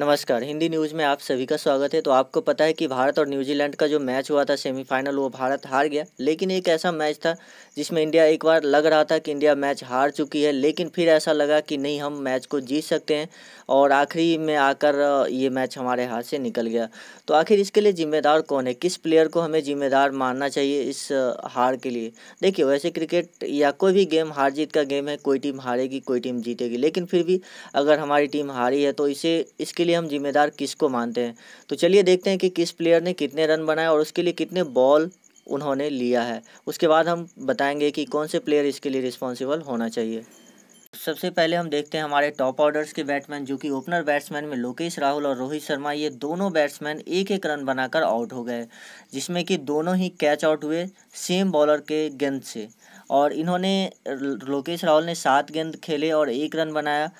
नमस्कार हिंदी न्यूज़ में आप सभी का स्वागत है तो आपको पता है कि भारत और न्यूजीलैंड का जो मैच हुआ था सेमीफाइनल वो भारत हार गया लेकिन एक ऐसा मैच था जिसमें इंडिया एक बार लग रहा था कि इंडिया मैच हार चुकी है लेकिन फिर ऐसा लगा कि नहीं हम मैच को जीत सकते हैं और आखिरी में आकर ये मैच हमारे हाथ से निकल गया तो आखिर इसके लिए जिम्मेदार कौन है किस प्लेयर को हमें जिम्मेदार मानना चाहिए इस हार के लिए देखिए वैसे क्रिकेट या कोई भी गेम हार जीत का गेम है कोई टीम हारेगी कोई टीम जीतेगी लेकिन फिर भी अगर हमारी टीम हारी है तो इसे इसके लिए हम जिम्मेदार किसको मानते हैं तो चलिए देखते हैं कि किस प्लेयर ने कितने रन बनाए और उसके लिए कितने बॉल उन्होंने लिया है उसके बाद हम बताएंगे कि कौन से प्लेयर इसके लिए रिस्पॉन्सिबल होना चाहिए सबसे पहले हम देखते हैं हमारे टॉप ऑर्डर्स के बैट्समैन जो कि ओपनर बैट्समैन में लोकेश राहुल और रोहित शर्मा ये दोनों बैट्समैन एक एक रन बनाकर आउट हो गए जिसमें कि दोनों ही कैच आउट हुए सेम बॉलर के गेंद से और इन्होंने लोकेश राहुल ने सात गेंद खेले और एक रन बनाया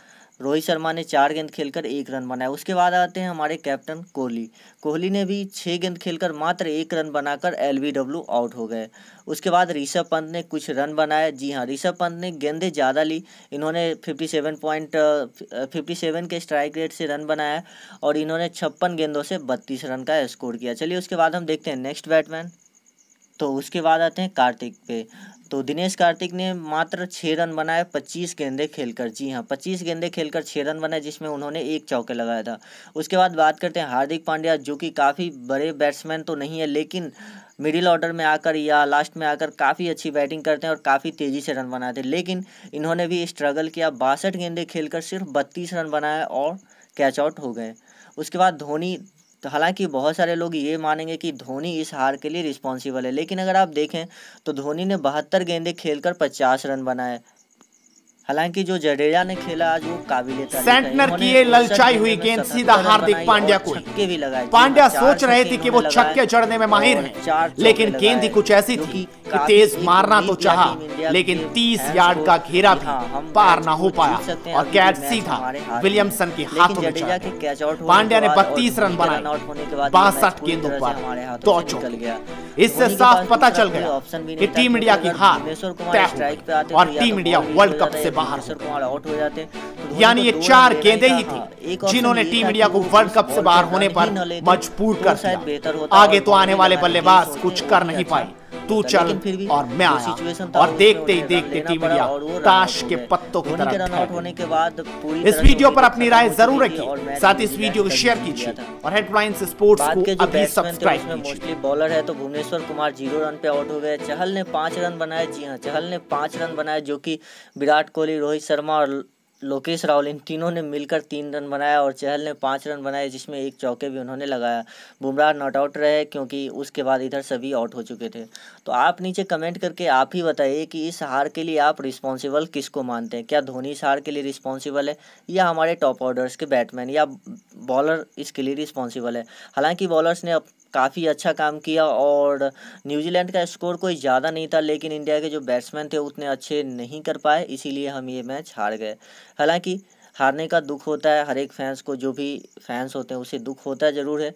रोहित शर्मा ने चार गेंद खेलकर एक रन बनाया उसके बाद आते हैं हमारे कैप्टन कोहली कोहली ने भी छः गेंद खेलकर मात्र एक रन बनाकर डब्ल्यू आउट हो गए उसके बाद ऋषभ पंत ने कुछ रन बनाए जी हाँ ऋषभ पंत ने गेंदें ज़्यादा ली इन्होंने fifty seven point fifty seven के स्ट्राइक रेट से रन बनाया और इन्होंने छप्पन गेंदों से बत्तीस रन का स्कोर किया चलिए उसके बाद हम देखते हैं नेक्स्ट बैटमैन तो उसके बाद आते हैं कार्तिक पे तो दिनेश कार्तिक ने मात्र छः रन बनाए पच्चीस गेंदे खेलकर जी हाँ पच्चीस गेंदे खेलकर छः रन बनाए जिसमें उन्होंने एक चौके लगाया था उसके बाद बात करते हैं हार्दिक पांड्या जो कि काफ़ी बड़े बैट्समैन तो नहीं है लेकिन मिडिल ऑर्डर में आकर या लास्ट में आकर काफ़ी अच्छी बैटिंग करते हैं और काफ़ी तेज़ी से रन बनाते हैं लेकिन इन्होंने भी स्ट्रगल किया बासठ गेंदे खेलकर सिर्फ बत्तीस रन बनाए और कैच आउट हो गए उसके बाद धोनी तो हालांकि बहुत सारे लोग ये मानेंगे कि धोनी इस हार के लिए रिस्पॉन्सिबल है लेकिन अगर आप देखें तो धोनी ने बहत्तर गेंदे खेलकर 50 रन बनाए हालांकि जो जडेजा ने खेला आज वो काबिले सेंटनर की ये ललचाई हुई गेंद सीधा हार्दिक पांड्या को छक्के भी लगाए पांड्या सोच रहे थे कि वो छक्के चढ़ने में माहिर हैं लेकिन गेंद ही कुछ ऐसी थी कि तेज मारना तो चाहा लेकिन 30 यार्ड का घेरा भी हाँ, पार ना हो पाया और कैच सीधा विलियमसन के हाथों में चला पांड्या ने बत्तीस रन बनाए बासठ गेंदों पर दो तो गया इससे साफ पता चल गया कि टीम इंडिया की हार और टीम इंडिया वर्ल्ड कप से बाहर से वाले आउट हो जाते तो यानी ये चार गेंदे ही थी जिन्होंने टीम इंडिया को वर्ल्ड कप से बाहर होने पर मजबूर तो कर शायद बेहतर आगे तो आने वाले बल्लेबाज कुछ कर नहीं अच्छा, पाए तू चल और मैं आया और देखते ही देखते टीम इंडिया ताश के पत्तों की तरह इस वीडियो पर अपनी राय जरूर रखिए साथ इस वीडियो को शेयर कीजिए और हेडलाइन स्पोर्ट्स को अभी सब्सक्राइब कीजिए बॉलर है तो भुवनेश्वर कुमार जीरो रन पे आउट हो गए चहल ने पांच रन बनाए जी हाँ चहल ने पांच रन बनाए जो कि विराट कोहली रोहित शर्मा और लोकेश राहुल इन तीनों ने मिलकर तीन रन बनाया और चहल ने पाँच रन बनाए जिसमें एक चौके भी उन्होंने लगाया बुमराह नॉट आउट रहे क्योंकि उसके बाद इधर सभी आउट हो चुके थे तो आप नीचे कमेंट करके आप ही बताइए कि इस हार के लिए आप रिस्पॉन्सिबल किसको मानते हैं क्या धोनी इस हार के लिए रिस्पॉन्सिबल है या हमारे टॉप ऑर्डर्स के बैट्समैन या बॉलर इसके लिए रिस्पॉन्सिबल है हालांकि बॉलर्स ने काफ़ी अच्छा काम किया और न्यूजीलैंड का स्कोर कोई ज़्यादा नहीं था लेकिन इंडिया के जो बैट्समैन थे उतने अच्छे नहीं कर पाए इसीलिए हम ये मैच हार गए हालांकि हारने का दुख होता है हर एक फैंस को जो भी फैंस होते हैं उसे दुख होता है ज़रूर है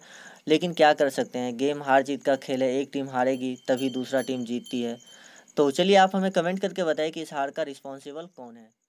लेकिन क्या कर सकते हैं गेम हार जीत का खेल है एक टीम हारेगी तभी दूसरा टीम जीतती है तो चलिए आप हमें कमेंट करके बताएं कि इस हार का रिस्पॉन्सिबल कौन है